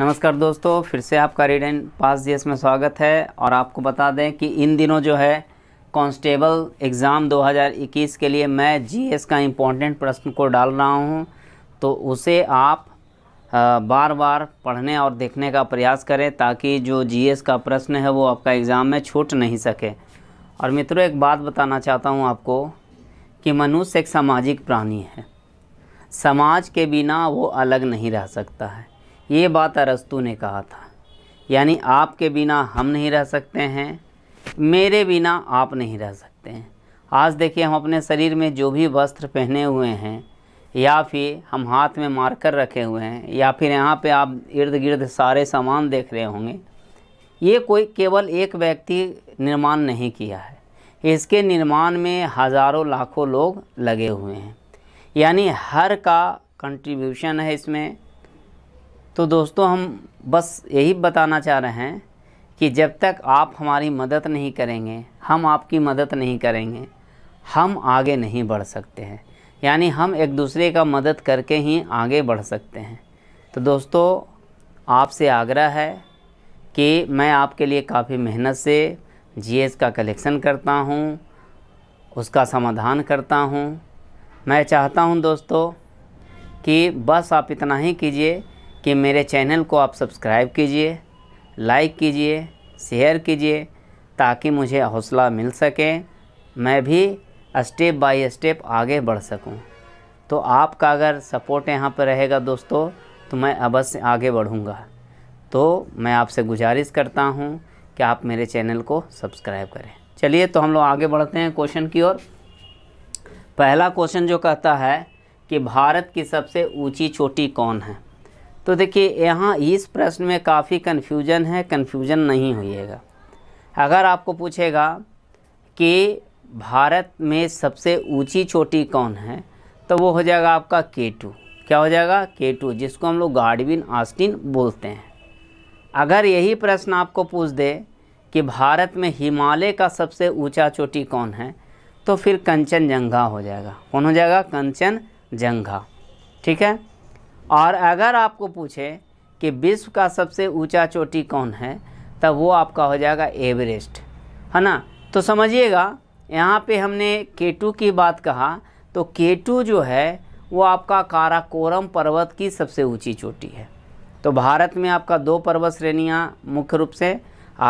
नमस्कार दोस्तों फिर से आपका रीड एंड पास जी में स्वागत है और आपको बता दें कि इन दिनों जो है कांस्टेबल एग्ज़ाम 2021 के लिए मैं जीएस का इम्पोर्टेंट प्रश्न को डाल रहा हूं तो उसे आप बार बार पढ़ने और देखने का प्रयास करें ताकि जो जीएस का प्रश्न है वो आपका एग्ज़ाम में छूट नहीं सके और मित्रों एक बात बताना चाहता हूँ आपको कि मनुष्य एक सामाजिक प्राणी है समाज के बिना वो अलग नहीं रह सकता है ये बात अरस्तु ने कहा था यानी आपके बिना हम नहीं रह सकते हैं मेरे बिना आप नहीं रह सकते हैं आज देखिए हम अपने शरीर में जो भी वस्त्र पहने हुए हैं या फिर हम हाथ में मारकर रखे हुए हैं या फिर यहाँ पे आप इर्द गिर्द सारे सामान देख रहे होंगे ये कोई केवल एक व्यक्ति निर्माण नहीं किया है इसके निर्माण में हज़ारों लाखों लोग लगे हुए हैं यानी हर का कंट्रीब्यूशन है इसमें तो दोस्तों हम बस यही बताना चाह रहे हैं कि जब तक आप हमारी मदद नहीं करेंगे हम आपकी मदद नहीं करेंगे हम आगे नहीं बढ़ सकते हैं यानी हम एक दूसरे का मदद करके ही आगे बढ़ सकते हैं तो दोस्तों आपसे आग्रह है कि मैं आपके लिए काफ़ी मेहनत से जीएस का कलेक्शन करता हूँ उसका समाधान करता हूँ मैं चाहता हूँ दोस्तों कि बस आप इतना ही कीजिए कि मेरे चैनल को आप सब्सक्राइब कीजिए लाइक कीजिए शेयर कीजिए ताकि मुझे हौसला मिल सके मैं भी स्टेप बाय स्टेप आगे बढ़ सकूं। तो आपका अगर सपोर्ट यहाँ पर रहेगा दोस्तों तो मैं अवश्य आगे बढ़ूँगा तो मैं आपसे गुजारिश करता हूँ कि आप मेरे चैनल को सब्सक्राइब करें चलिए तो हम लोग आगे बढ़ते हैं क्वेश्चन की ओर पहला क्वेश्चन जो कहता है कि भारत की सबसे ऊंची चोटी कौन है तो देखिए यहाँ इस प्रश्न में काफ़ी कन्फ्यूजन है कन्फ्यूजन नहीं होइएगा अगर आपको पूछेगा कि भारत में सबसे ऊंची चोटी कौन है तो वो हो जाएगा आपका K2 क्या हो जाएगा के टू जिसको हम लोग गार्डविन आस्टिन बोलते हैं अगर यही प्रश्न आपको पूछ दे कि भारत में हिमालय का सबसे ऊंचा चोटी कौन है तो फिर कंचनजंघा हो जाएगा कौन हो जाएगा कंचनजंगा ठीक है और अगर आपको पूछे कि विश्व का सबसे ऊंचा चोटी कौन है तब वो आपका हो जाएगा एवरेस्ट है ना तो समझिएगा यहाँ पे हमने केटू की बात कहा तो केटू जो है वो आपका काराकोरम पर्वत की सबसे ऊंची चोटी है तो भारत में आपका दो पर्वत श्रेणियाँ मुख्य रूप से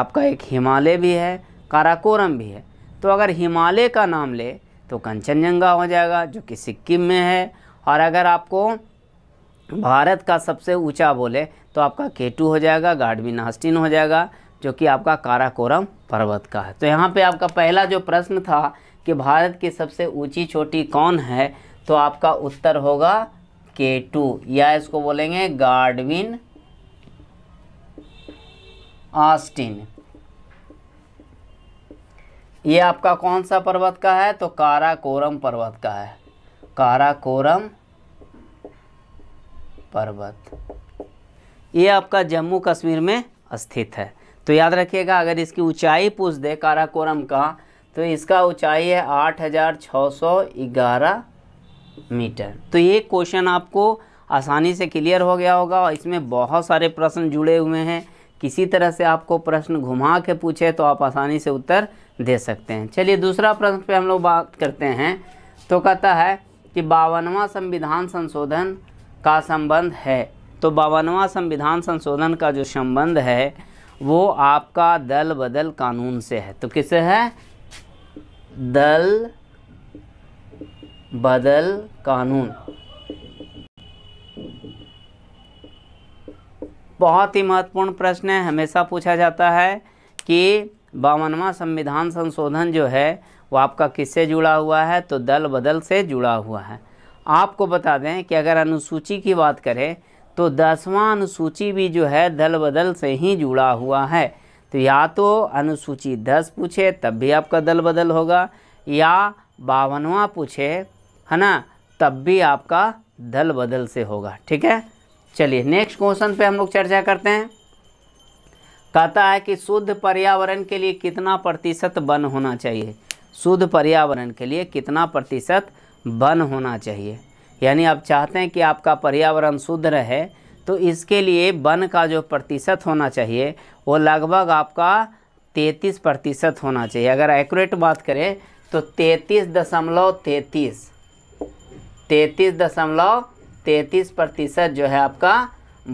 आपका एक हिमालय भी है काराकोरम भी है तो अगर हिमालय का नाम ले तो कंचनजंगा हो जाएगा जो कि सिक्किम में है और अगर आपको भारत का सबसे ऊंचा बोले तो आपका केटू हो जाएगा गाडविन हस्टिन हो जाएगा जो कि आपका काराकोरम पर्वत का है तो यहाँ पे आपका पहला जो प्रश्न था कि भारत की सबसे ऊंची चोटी कौन है तो आपका उत्तर होगा केटू या इसको बोलेंगे गाडविन आस्टिन ये आपका कौन सा पर्वत का है तो काराकोरम पर्वत का है काराकोरम पर्वत ये आपका जम्मू कश्मीर में स्थित है तो याद रखिएगा अगर इसकी ऊंचाई पूछ दे काराकोरम का तो इसका ऊंचाई है 8611 मीटर तो ये क्वेश्चन आपको आसानी से क्लियर हो गया होगा और इसमें बहुत सारे प्रश्न जुड़े हुए हैं किसी तरह से आपको प्रश्न घुमा के पूछे तो आप आसानी से उत्तर दे सकते हैं चलिए दूसरा प्रश्न पे हम लोग बात करते हैं तो कहता है कि बावनवा संविधान संशोधन का संबंध है तो बावनवा संविधान संशोधन का जो संबंध है वो आपका दल बदल कानून से है तो किसे है दल बदल कानून बहुत ही महत्वपूर्ण प्रश्न है हमेशा पूछा जाता है कि बावनवा संविधान संशोधन जो है वो आपका किससे जुड़ा हुआ है तो दल बदल से जुड़ा हुआ है आपको बता दें कि अगर अनुसूची की बात करें तो दसवां अनुसूची भी जो है दल बदल से ही जुड़ा हुआ है तो या तो अनुसूची दस पूछे तब भी आपका दल बदल होगा या बावनवा पूछे है ना तब भी आपका दल बदल से होगा ठीक है चलिए नेक्स्ट क्वेश्चन पे हम लोग चर्चा करते हैं कहता है कि शुद्ध पर्यावरण के लिए कितना प्रतिशत वन होना चाहिए शुद्ध पर्यावरण के लिए कितना प्रतिशत वन होना चाहिए यानी आप चाहते हैं कि आपका पर्यावरण शुद्ध रहे तो इसके लिए वन का जो प्रतिशत होना चाहिए वो लगभग आपका तैंतीस प्रतिशत होना चाहिए अगर एक्यूरेट बात करें तो तैतीस दशमलव तैंतीस तैतीस दशमलव तैंतीस प्रतिशत जो है आपका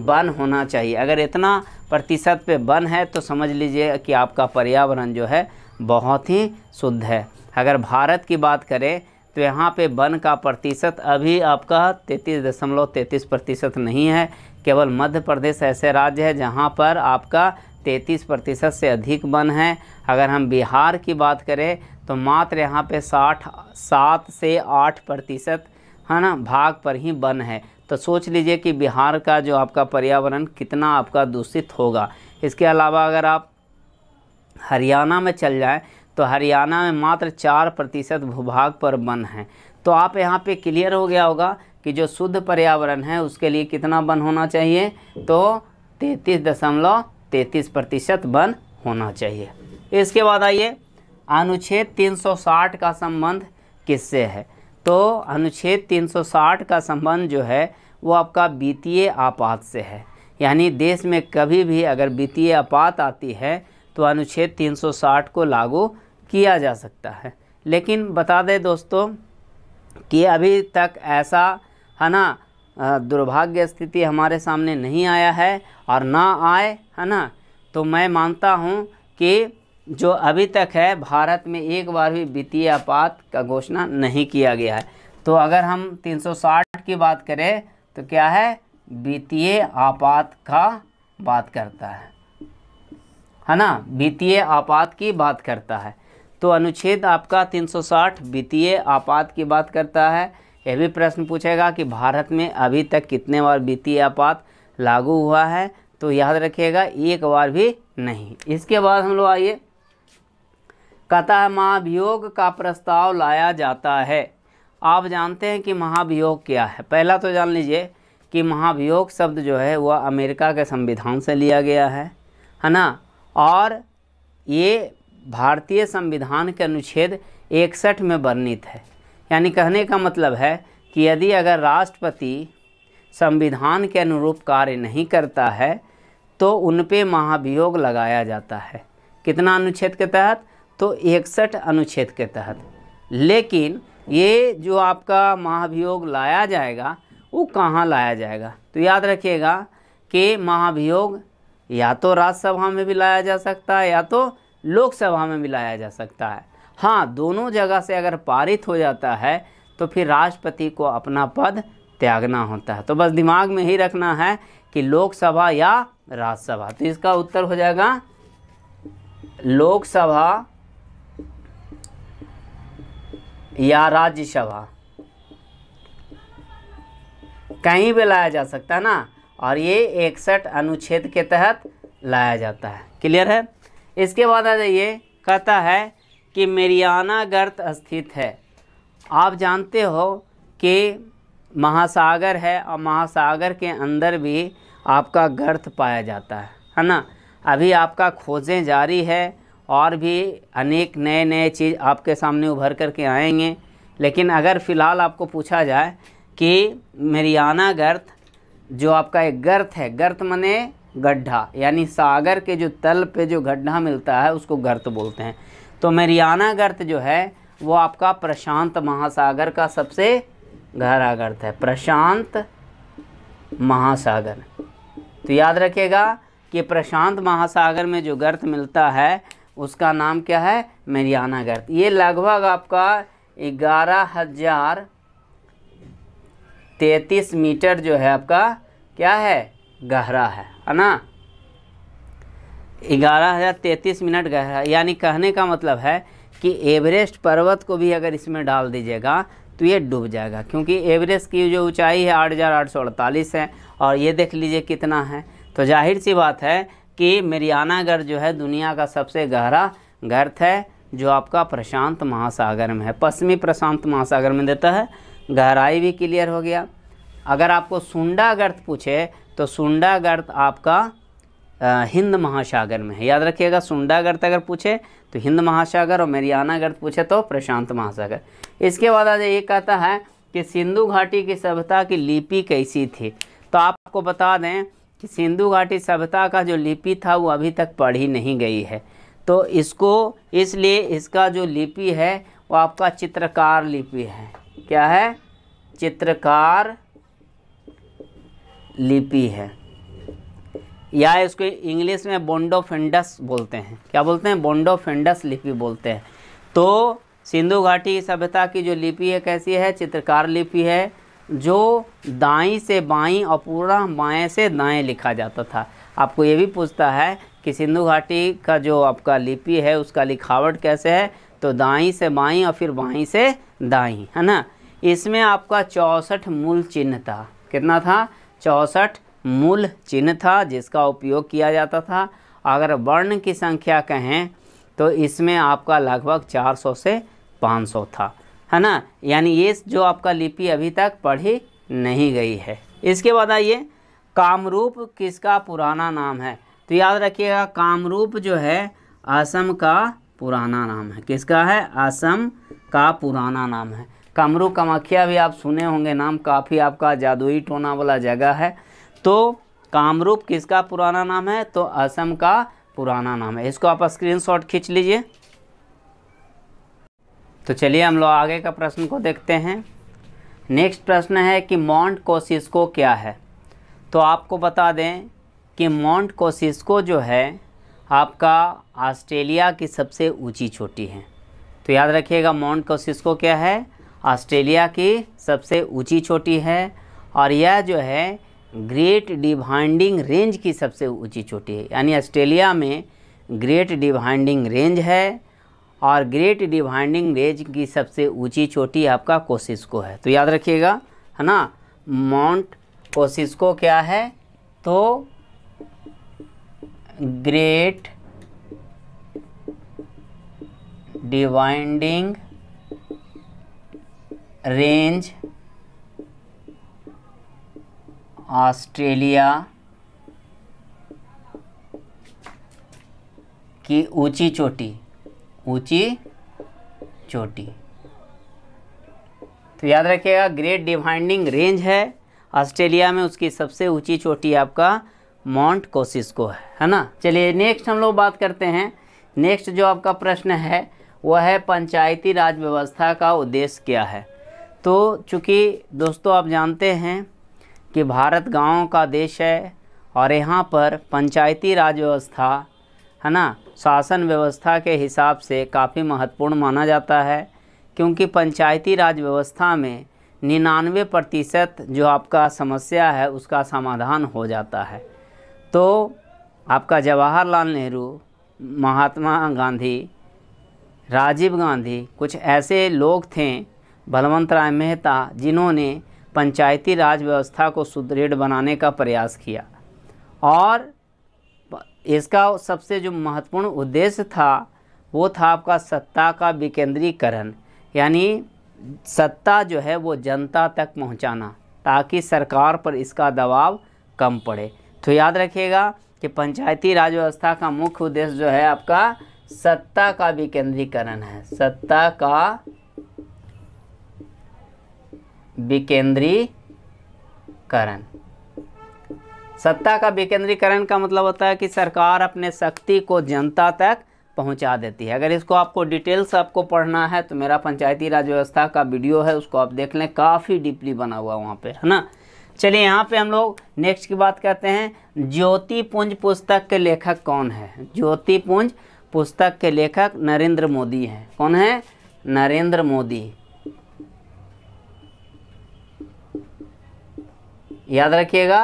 वन होना चाहिए अगर इतना प्रतिशत पे वन है तो समझ लीजिए कि आपका पर्यावरण जो है बहुत ही शुद्ध है अगर भारत की बात करें तो यहाँ पे वन का प्रतिशत अभी आपका तैंतीस दशमलव तैंतीस प्रतिशत नहीं है केवल मध्य प्रदेश ऐसे राज्य है जहाँ पर आपका तैंतीस प्रतिशत से अधिक वन है अगर हम बिहार की बात करें तो मात्र यहाँ पे साठ सात से आठ प्रतिशत है ना भाग पर ही वन है तो सोच लीजिए कि बिहार का जो आपका पर्यावरण कितना आपका दूषित होगा इसके अलावा अगर आप हरियाणा में चल जाएँ तो हरियाणा में मात्र चार प्रतिशत भूभाग पर वन है तो आप यहाँ पे क्लियर हो गया होगा कि जो शुद्ध पर्यावरण है उसके लिए कितना वन होना चाहिए तो तैंतीस दशमलव तैंतीस प्रतिशत वन होना चाहिए इसके बाद आइए अनुच्छेद 360 का संबंध किससे है तो अनुच्छेद 360 का संबंध जो है वो आपका वित्तीय आपात से है यानी देश में कभी भी अगर वित्तीय आपात आती है तो अनुच्छेद 360 को लागू किया जा सकता है लेकिन बता दें दोस्तों कि अभी तक ऐसा है ना दुर्भाग्य स्थिति हमारे सामने नहीं आया है और ना आए है ना तो मैं मानता हूँ कि जो अभी तक है भारत में एक बार भी वित्तीय आपात का घोषणा नहीं किया गया है तो अगर हम 360 की बात करें तो क्या है वित्तीय आपात का बात करता है है ना वित्तीय आपात की बात करता है तो अनुच्छेद आपका 360 वित्तीय आपात की बात करता है यह भी प्रश्न पूछेगा कि भारत में अभी तक कितने बार वित्तीय आपात लागू हुआ है तो याद रखिएगा एक बार भी नहीं इसके बाद हम लोग आइए कहता है महाभियोग का प्रस्ताव लाया जाता है आप जानते हैं कि महाभियोग क्या है पहला तो जान लीजिए कि महाभियोग शब्द जो है वह अमेरिका के संविधान से लिया गया है है ना और ये भारतीय संविधान के अनुच्छेद इकसठ में वर्णित है यानी कहने का मतलब है कि यदि अगर राष्ट्रपति संविधान के अनुरूप कार्य नहीं करता है तो उन पे महाभियोग लगाया जाता है कितना अनुच्छेद के तहत तो इकसठ अनुच्छेद के तहत लेकिन ये जो आपका महाभियोग लाया जाएगा वो कहाँ लाया जाएगा तो याद रखिएगा कि महाभियोग या तो राज्यसभा में भी लाया जा सकता है या तो लोकसभा में भी लाया जा सकता है हाँ दोनों जगह से अगर पारित हो जाता है तो फिर राष्ट्रपति को अपना पद त्यागना होता है तो बस दिमाग में ही रखना है कि लोकसभा या राज्यसभा तो इसका उत्तर हो जाएगा लोकसभा या राज्यसभा कहीं भी लाया जा सकता है ना और ये इकसठ अनुच्छेद के तहत लाया जाता है क्लियर है इसके बाद आ जाइए कहता है कि मेरियाना गर्त स्थित है आप जानते हो कि महासागर है और महासागर के अंदर भी आपका गर्त पाया जाता है है ना अभी आपका खोजें जारी है और भी अनेक नए नए चीज़ आपके सामने उभर कर के आएंगे लेकिन अगर फ़िलहाल आपको पूछा जाए कि मेरियाना गर्त जो आपका एक गर्त है गर्त मने गड्ढा यानी सागर के जो तल पे जो गड्ढा मिलता है उसको गर्त बोलते हैं तो मेरियाना गर्त जो है वो आपका प्रशांत महासागर का सबसे गहरा गर्त है प्रशांत महासागर तो याद रखिएगा कि प्रशांत महासागर में जो गर्त मिलता है उसका नाम क्या है मेरियाना गर्त ये लगभग आपका ग्यारह हज़ार तैतीस मीटर जो है आपका क्या है गहरा है है ना ग्यारह हज़ार तैंतीस मिनट गहरा यानी कहने का मतलब है कि एवरेस्ट पर्वत को भी अगर इसमें डाल दीजिएगा तो ये डूब जाएगा क्योंकि एवरेस्ट की जो ऊंचाई है आठ हज़ार आठ सौ अड़तालीस है और ये देख लीजिए कितना है तो जाहिर सी बात है कि मेरियानागढ़ जो है दुनिया का सबसे गहरा गर्थ है जो आपका प्रशांत महासागर में है पश्चिमी प्रशांत महासागर में देता है गहराई भी क्लियर हो गया अगर आपको सुंडा गर्त पूछे तो सुंडा गर्त आपका हिंद महासागर में है याद रखिएगा सुंडा गर्त अगर पूछे तो हिंद महासागर और मेरियाना गर्त पूछे तो प्रशांत महासागर इसके बाद आज ये कहता है कि सिंधु घाटी की सभ्यता की लिपि कैसी थी तो आपको बता दें कि सिंधु घाटी सभ्यता का जो लिपि था वो अभी तक पढ़ी नहीं गई है तो इसको इसलिए इसका जो लिपि है वो आपका चित्रकार लिपि है क्या है चित्रकार लिपि है या इसको इंग्लिश में बोंडोफेंडस बोलते हैं क्या बोलते हैं बोंडोफेंडस लिपि बोलते हैं तो सिंधु घाटी सभ्यता की जो लिपि है कैसी है चित्रकार लिपि है जो दाई से बाई और पूरा बाएँ से दाएँ लिखा जाता था आपको ये भी पूछता है कि सिंधु घाटी का जो आपका लिपि है उसका लिखावट कैसे है तो दाई से बाई और फिर बाई से दाई है ना इसमें आपका चौंसठ मूल चिन्ह था कितना था चौंसठ मूल चिन्ह था जिसका उपयोग किया जाता था अगर वर्ण की संख्या कहें तो इसमें आपका लगभग 400 से 500 था है ना यानी ये जो आपका लिपि अभी तक पढ़ी नहीं गई है इसके बाद आइए कामरूप किसका पुराना नाम है तो याद रखिएगा कामरूप जो है असम का पुराना नाम है किसका है असम का पुराना नाम है कमरू कामाख्या भी आप सुने होंगे नाम काफ़ी आपका जादुई टोना वाला जगह है तो कामरूप किसका पुराना नाम है तो असम का पुराना नाम है इसको आप स्क्रीनशॉट खींच लीजिए तो चलिए हम लोग आगे का प्रश्न को देखते हैं नेक्स्ट प्रश्न है कि माउंट कोसिस्को क्या है तो आपको बता दें कि माउंट कोसिस्को जो है आपका ऑस्ट्रेलिया की सबसे ऊंची चोटी है तो याद रखिएगा माउंट कोसिस्को क्या है ऑस्ट्रेलिया की सबसे ऊंची चोटी है और यह जो है ग्रेट डिवाइंडिंग रेंज की सबसे ऊंची चोटी है यानी ऑस्ट्रेलिया में ग्रेट डिवाइंडिंग रेंज है और ग्रेट डिवाइंडिंग रेंज की सबसे ऊंची चोटी आपका कोसिस्को है तो याद रखिएगा है ना माउंट कोसिस्को क्या है तो ग्रेट डिवाइंडिंग रेंज ऑस्ट्रेलिया की ऊंची चोटी ऊंची चोटी तो याद रखिएगा ग्रेट डिवाइंडिंग रेंज है ऑस्ट्रेलिया में उसकी सबसे ऊंची चोटी आपका माउंट कोशिश को है है ना चलिए नेक्स्ट हम लोग बात करते हैं नेक्स्ट जो आपका प्रश्न है वह है पंचायती राज व्यवस्था का उद्देश्य क्या है तो चूँकि दोस्तों आप जानते हैं कि भारत गाँव का देश है और यहाँ पर पंचायती राज व्यवस्था है ना शासन व्यवस्था के हिसाब से काफ़ी महत्वपूर्ण माना जाता है क्योंकि पंचायती राज व्यवस्था में निन्यानवे प्रतिशत जो आपका समस्या है उसका समाधान हो जाता है तो आपका जवाहरलाल नेहरू महात्मा गांधी राजीव गांधी कुछ ऐसे लोग थे भलवंत राय मेहता जिन्होंने पंचायती राज व्यवस्था को सुदृढ़ बनाने का प्रयास किया और इसका सबसे जो महत्वपूर्ण उद्देश्य था वो था आपका सत्ता का विकेंद्रीकरण यानी सत्ता जो है वो जनता तक पहुंचाना ताकि सरकार पर इसका दबाव कम पड़े तो याद रखिएगा कि पंचायती राज व्यवस्था का मुख्य उद्देश्य जो है आपका सत्ता का विकेंद्रीकरण है सत्ता का विकेंद्रीकरण सत्ता का विकेंद्रीकरण का मतलब होता है कि सरकार अपने शक्ति को जनता तक पहुंचा देती है अगर इसको आपको डिटेल्स आपको पढ़ना है तो मेरा पंचायती राज व्यवस्था का वीडियो है उसको आप देख लें काफ़ी डीपली बना हुआ वहाँ पे है ना चलिए यहाँ पे हम लोग नेक्स्ट की बात करते हैं ज्योतिपुंज पुस्तक के लेखक कौन है ज्योतिपुंज पुस्तक के लेखक नरेंद्र मोदी हैं कौन है नरेंद्र मोदी याद रखिएगा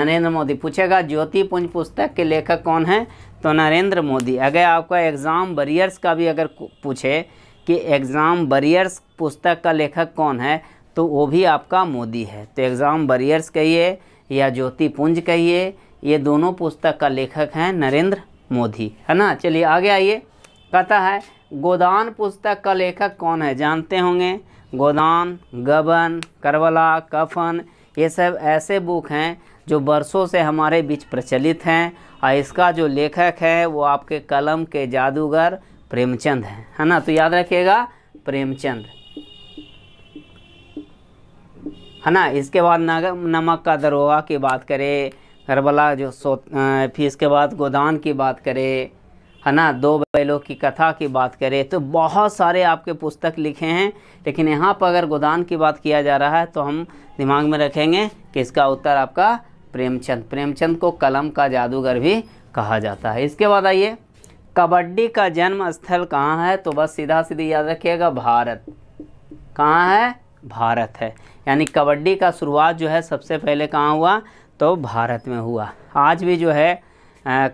नरेंद्र मोदी पूछेगा ज्योतिपुंज पुस्तक के लेखक कौन है तो नरेंद्र मोदी अगर आपका एग्ज़ाम बरियर्स का भी अगर पूछे कि एग्ज़ाम बरियर्स पुस्तक का लेखक कौन है तो वो भी आपका मोदी है तो एग्ज़ाम बरियर्स कहिए या ज्योति पुंज कहिए ये दोनों पुस्तक का लेखक हैं नरेंद्र मोदी है ना चलिए आगे आइए कहता है गोदान पुस्तक का लेखक कौन है जानते होंगे गोदान गबन करबला कफन ये सब ऐसे बुक हैं जो बरसों से हमारे बीच प्रचलित हैं और इसका जो लेखक है वो आपके कलम के जादूगर प्रेमचंद हैं है ना तो याद रखिएगा प्रेमचंद है ना इसके बाद नमक का दरोगा की बात करें करबला जो सो फिर इसके बाद गोदान की बात करें है ना दो बैलों की कथा की बात करें तो बहुत सारे आपके पुस्तक लिखे हैं लेकिन यहाँ पर अगर गोदान की बात किया जा रहा है तो हम दिमाग में रखेंगे कि इसका उत्तर आपका प्रेमचंद प्रेमचंद को कलम का जादूगर भी कहा जाता है इसके बाद आइए कबड्डी का जन्म स्थल कहाँ है तो बस सीधा सीधी याद रखिएगा भारत कहाँ है भारत है यानी कबड्डी का शुरुआत जो है सबसे पहले कहाँ हुआ तो भारत में हुआ आज भी जो है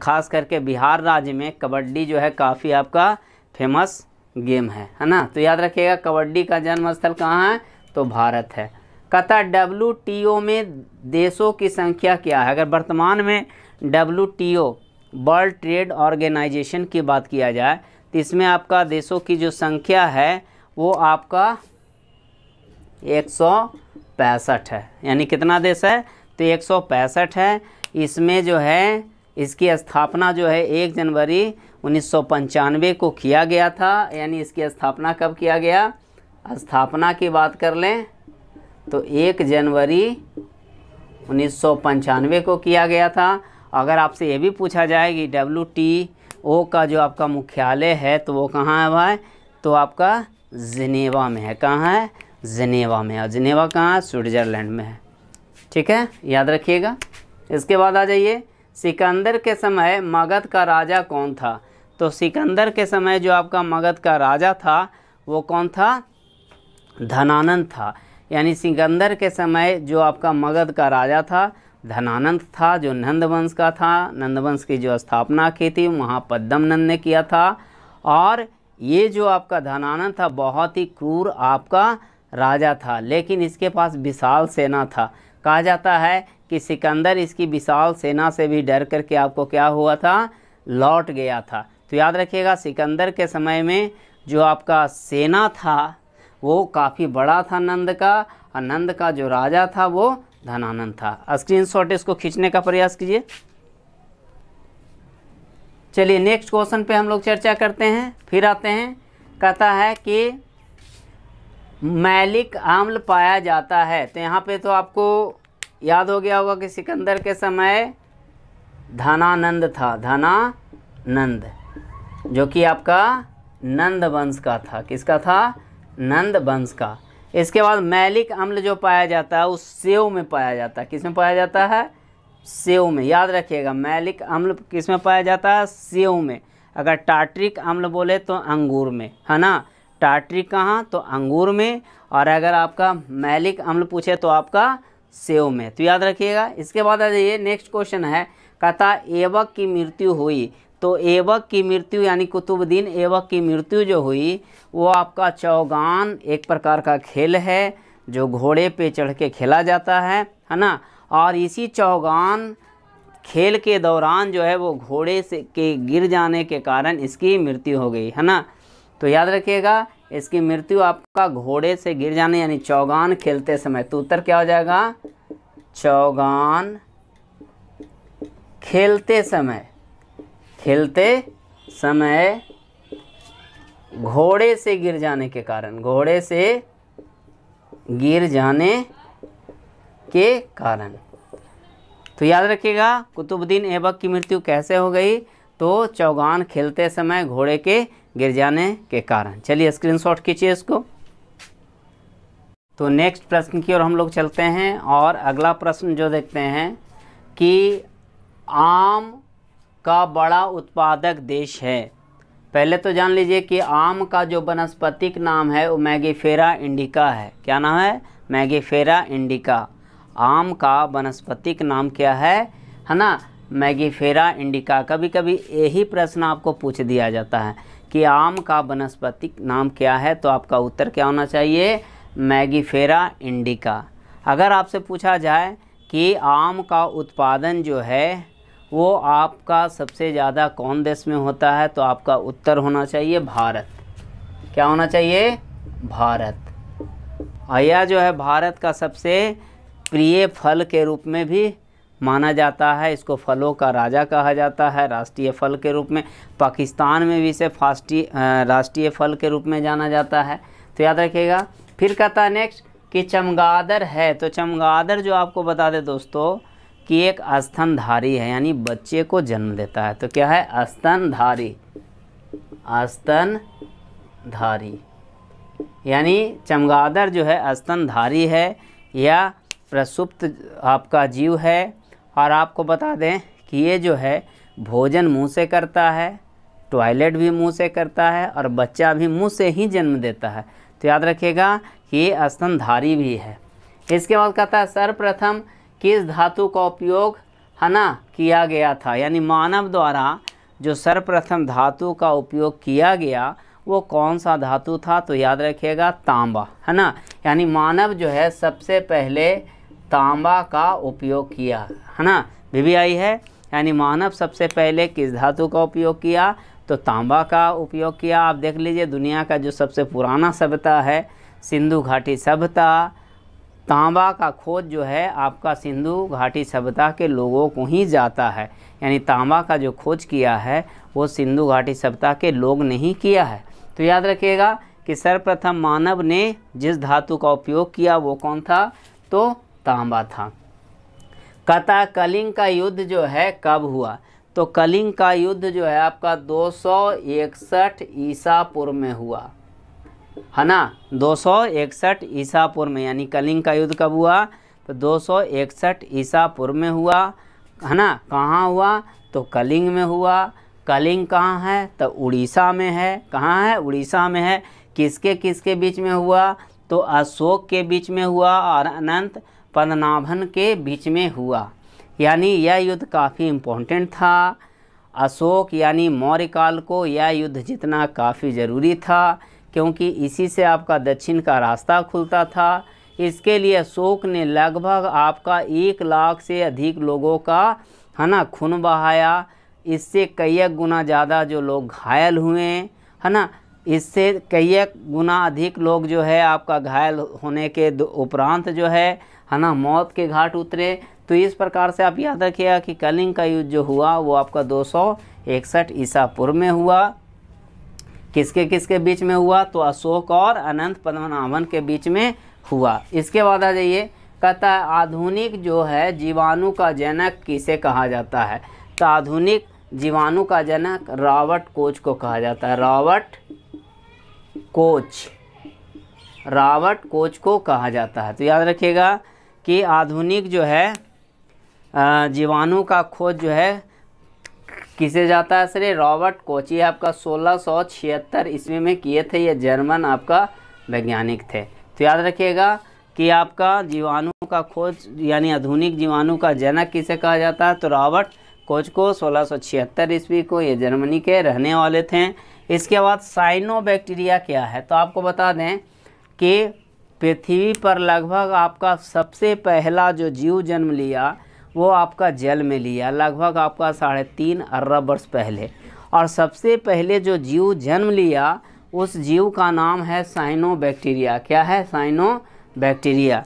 ख़ास करके बिहार राज्य में कबड्डी जो है काफ़ी आपका फेमस गेम है है ना तो याद रखिएगा कबड्डी का जन्म स्थल कहाँ है तो भारत है कथा डब्ल्यू टी ओ में देशों की संख्या क्या है अगर वर्तमान में W T O world trade organisation की बात किया जाए तो इसमें आपका देशों की जो संख्या है वो आपका एक सौ पैंसठ है यानी कितना देश है तो एक सौ पैंसठ है इसमें जो है इसकी स्थापना जो है एक जनवरी उन्नीस को किया गया था यानी इसकी स्थापना कब किया गया स्थापना की बात कर लें तो एक जनवरी उन्नीस को किया गया था अगर आपसे ये भी पूछा जाए कि डब्ल्यू टी ओ का जो आपका मुख्यालय है तो वो कहाँ है भाई तो आपका जिनेवा में है कहाँ है जिनेवा में है जिनेवा कहाँ स्विट्ज़रलैंड में है ठीक है याद रखिएगा इसके बाद आ जाइए सिकंदर के समय मगध का राजा कौन था तो सिकंदर के समय जो आपका मगध का राजा था वो कौन था धनानंद था यानी सिकंदर के समय जो आपका मगध का राजा था धनानंद था जो नंदवंश का था नंदवंश की जो स्थापना की थी वहाँ नंद ने किया था और ये जो आपका धनानंद था बहुत ही क्रूर आपका राजा था लेकिन इसके पास विशाल सेना था कहा जाता है कि सिकंदर इसकी विशाल सेना से भी डर करके आपको क्या हुआ था लौट गया था तो याद रखिएगा सिकंदर के समय में जो आपका सेना था वो काफ़ी बड़ा था नंद का और नंद का जो राजा था वो धनानंद था स्क्रीनशॉट इसको खींचने का प्रयास कीजिए चलिए नेक्स्ट क्वेश्चन पे हम लोग चर्चा करते हैं फिर आते हैं कहता है कि मैलिक आम्ल पाया जाता है तो यहाँ पे तो आपको याद हो गया होगा कि सिकंदर के समय धनानंद था धनानंद जो कि आपका नंद वंश का था किसका था नंद वंश का इसके बाद मैलिक अम्ल जो पाया जाता है उस सेव में पाया जाता है किस में पाया जाता है सेव में याद रखिएगा मैलिक अम्ल किस में पाया जाता है सेव में अगर टाट्रिक अम्ल बोले तो अंगूर में है ना टार्ट्रिक कहाँ तो अंगूर में और अगर आपका मैलिक अम्ल पूछे तो आपका सेव में तो याद रखिएगा इसके बाद आ जाइए नेक्स्ट क्वेश्चन है कथा एवक की मृत्यु हुई तो एवक की मृत्यु यानी कुतुबुद्दीन एवक की मृत्यु जो हुई वो आपका चौगान एक प्रकार का खेल है जो घोड़े पे चढ़ के खेला जाता है है ना और इसी चौगान खेल के दौरान जो है वो घोड़े से के गिर जाने के कारण इसकी मृत्यु हो गई है ना तो याद रखिएगा इसकी मृत्यु आपका घोड़े से गिर जाने यानी चौगान खेलते समय तो उत्तर क्या हो जाएगा चौगान खेलते समय खेलते समय घोड़े से गिर जाने के कारण घोड़े से गिर जाने के कारण तो याद रखिएगा कुतुबुद्दीन ऐबक की मृत्यु कैसे हो गई तो चौगान खेलते समय घोड़े के गिर जाने के कारण चलिए स्क्रीनशॉट खींचिए इसको तो नेक्स्ट प्रश्न की ओर हम लोग चलते हैं और अगला प्रश्न जो देखते हैं कि आम का बड़ा उत्पादक देश है पहले तो जान लीजिए कि आम का जो वनस्पतिक नाम है वो मैगीफेरा इंडिका है क्या नाम है मैगीफेरा इंडिका आम का वनस्पतिक नाम क्या है है ना मैगीफेरा इंडिका कभी कभी यही प्रश्न आपको पूछ दिया जाता है कि आम का वनस्पतिक नाम क्या है तो आपका उत्तर क्या होना चाहिए मैगीफेरा इंडिका अगर आपसे पूछा जाए कि आम का उत्पादन जो है वो आपका सबसे ज़्यादा कौन देश में होता है तो आपका उत्तर होना चाहिए भारत क्या होना चाहिए भारत आया जो है भारत का सबसे प्रिय फल के रूप में भी माना जाता है इसको फलों का राजा कहा जाता है राष्ट्रीय फल के रूप में पाकिस्तान में भी इसे फास्टी राष्ट्रीय फल के रूप में जाना जाता है तो याद रखिएगा फिर कहता है नेक्स्ट कि चमगादर है तो चमगादर जो आपको बता दें दोस्तों कि एक स्तनधारी है यानी बच्चे को जन्म देता है तो क्या है स्तनधारी धारी यानी चमगादर जो है स्तनधारी है या प्रसुप्त आपका जीव है और आपको बता दें कि ये जो है भोजन मुंह से करता है टॉयलेट भी मुंह से करता है और बच्चा भी मुंह से ही जन्म देता है तो याद रखिएगा कि ये स्तनधारी भी है इसके बाद कहता है सर्वप्रथम किस धातु का उपयोग है ना किया गया था यानी मानव द्वारा जो सर्वप्रथम धातु का उपयोग किया गया वो कौन सा धातु था तो याद रखिएगा तांबा है ना यानी मानव जो है सबसे पहले तांबा का उपयोग किया है ना भी आई है यानी मानव सबसे पहले किस धातु का उपयोग किया तो तांबा का उपयोग किया आप देख लीजिए दुनिया का जो सबसे पुराना सभ्यता है सिंधु घाटी सभ्यता तांबा का खोज जो है आपका सिंधु घाटी सभ्यता के लोगों को ही जाता है यानी तांबा का जो खोज किया है वो सिंधु घाटी सभ्यता के लोग ने ही किया है तो याद रखिएगा कि सर्वप्रथम मानव ने जिस धातु का उपयोग किया वो कौन था तो तांबा था कथा कलिंग का युद्ध जो है कब हुआ तो कलिंग का युद्ध जो है आपका दो सौ इकसठ ईसापुर में हुआ है ना दो सौ इकसठ ईसापुर में यानी कलिंग का युद्ध कब हुआ तो दो सौ इकसठ ईसापुर में हुआ है ना कहाँ हुआ तो कलिंग में हुआ कलिंग कहाँ है तो उड़ीसा में है कहाँ है उड़ीसा में है किसके किसके बीच में हुआ तो अशोक के बीच में हुआ और अनंत पदनाभन के बीच में हुआ यानी यह युद्ध काफ़ी इम्पोर्टेंट था अशोक यानी मौर्य काल को यह युद्ध जीतना काफ़ी ज़रूरी था क्योंकि इसी से आपका दक्षिण का रास्ता खुलता था इसके लिए अशोक ने लगभग आपका एक लाख से अधिक लोगों का है ना खून बहाया इससे कई गुना ज़्यादा जो लोग घायल हुए है ना इससे कई गुना अधिक लोग जो है आपका घायल होने के उपरांत जो है है ना मौत के घाट उतरे तो इस प्रकार से आप याद रखिएगा कि कलिंग का युद्ध जो हुआ वो आपका दो सौ इकसठ ईसापुर में हुआ किसके किसके बीच में हुआ तो अशोक और अनंत पद्मनाभन के बीच में हुआ इसके बाद आ जाइए कहता है आधुनिक जो है जीवाणु का जनक किसे कहा जाता है तो आधुनिक जीवाणु का जनक रॉबर्ट कोच को कहा जाता है रॉबर्ट कोच रॉबर्ट कोच को कहा जाता है तो याद रखिएगा कि आधुनिक जो है जीवाणु का खोज जो है किसे जाता है सर रॉबर्ट कोची आपका सोलह सौ छिहत्तर ईस्वी में किए थे ये जर्मन आपका वैज्ञानिक थे तो याद रखिएगा कि आपका जीवाणु का खोज यानी आधुनिक जीवाणु का जनक किसे कहा जाता है तो रॉबर्ट कोच को सोलह सौ छिहत्तर ईस्वी को ये जर्मनी के रहने वाले थे इसके बाद साइनो बैक्टीरिया क्या है तो आपको बता दें कि पृथ्वी पर लगभग आपका सबसे पहला जो जीव जन्म लिया वो आपका जल में लिया लगभग आपका साढ़े तीन अरब वर्ष पहले और सबसे पहले जो जीव जन्म लिया उस जीव का नाम है साइनो बैक्टीरिया क्या है साइनो बैक्टीरिया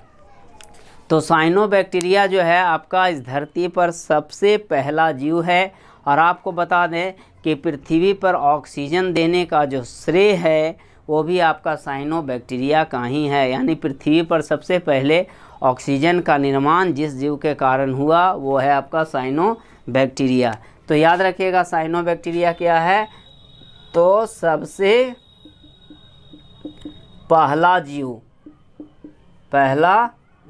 तो साइनो बैक्टीरिया जो है आपका इस धरती पर सबसे पहला जीव है और आपको बता दें कि पृथ्वी पर ऑक्सीजन देने का जो श्रेय है वो भी आपका साइनो बैक्टीरिया का ही है यानी पृथ्वी पर सबसे पहले ऑक्सीजन का निर्माण जिस जीव के कारण हुआ वो है आपका साइनो बैक्टीरिया तो याद रखिएगा साइनो बैक्टीरिया क्या है तो सबसे पहला जीव पहला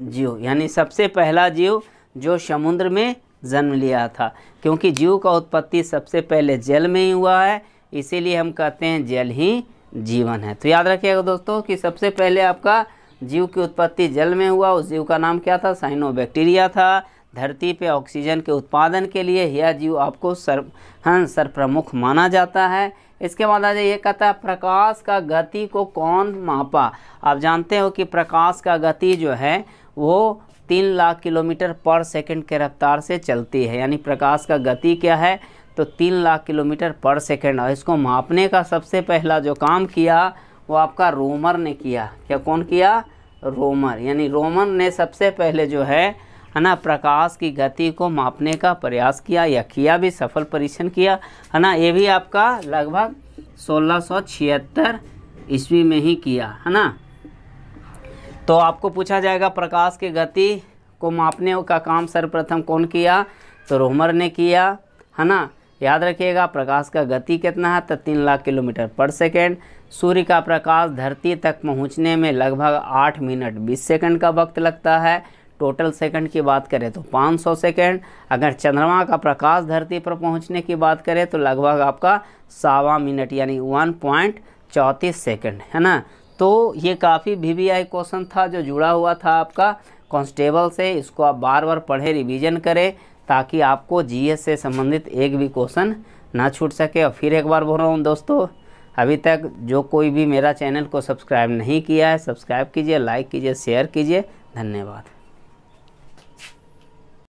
जीव यानी सबसे पहला जीव जो समुद्र में जन्म लिया था क्योंकि जीव का उत्पत्ति सबसे पहले जल में ही हुआ है इसीलिए हम कहते हैं जल ही जीवन है तो याद रखिएगा दोस्तों कि सबसे पहले आपका जीव की उत्पत्ति जल में हुआ उस जीव का नाम क्या था साइनोबैक्टीरिया था धरती पे ऑक्सीजन के उत्पादन के लिए यह जीव आपको सर हाँ सर्वप्रमुख माना जाता है इसके बाद आ जाइए कहता है प्रकाश का गति को कौन मापा आप जानते हो कि प्रकाश का गति जो है वो तीन लाख किलोमीटर पर सेकंड के रफ्तार से चलती है यानी प्रकाश का गति क्या है तो तीन लाख किलोमीटर पर सेकेंड और इसको मापने का सबसे पहला जो काम किया वो आपका रोमर ने किया क्या कौन किया रोमर यानी रोमर ने सबसे पहले जो है है ना प्रकाश की गति को मापने का प्रयास किया या किया भी सफल परीक्षण किया है ना ये भी आपका लगभग सोलह सौ छिहत्तर ईस्वी में ही किया है ना तो आपको पूछा जाएगा प्रकाश की गति को मापने का काम सर्वप्रथम कौन किया तो रोमर ने किया है ना याद रखिएगा प्रकाश का गति कितना है तो तीन लाख किलोमीटर पर सेकेंड सूर्य का प्रकाश धरती तक पहुंचने में लगभग आठ मिनट बीस सेकंड का वक्त लगता है टोटल सेकंड की बात करें तो 500 सेकंड अगर चंद्रमा का प्रकाश धरती पर पहुंचने की बात करें तो लगभग आपका सावा मिनट यानी वन पॉइंट चौंतीस सेकेंड है ना तो ये काफ़ी वी वी आई क्वेश्चन था जो जुड़ा हुआ था आपका कॉन्स्टेबल से इसको आप बार बार पढ़ें रिवीजन करें ताकि आपको जीएस से संबंधित एक भी क्वेश्चन ना छूट सके और फिर एक बार बोल रहा हूँ दोस्तों अभी तक जो कोई भी मेरा चैनल को सब्सक्राइब नहीं किया है सब्सक्राइब कीजिए लाइक कीजिए शेयर कीजिए धन्यवाद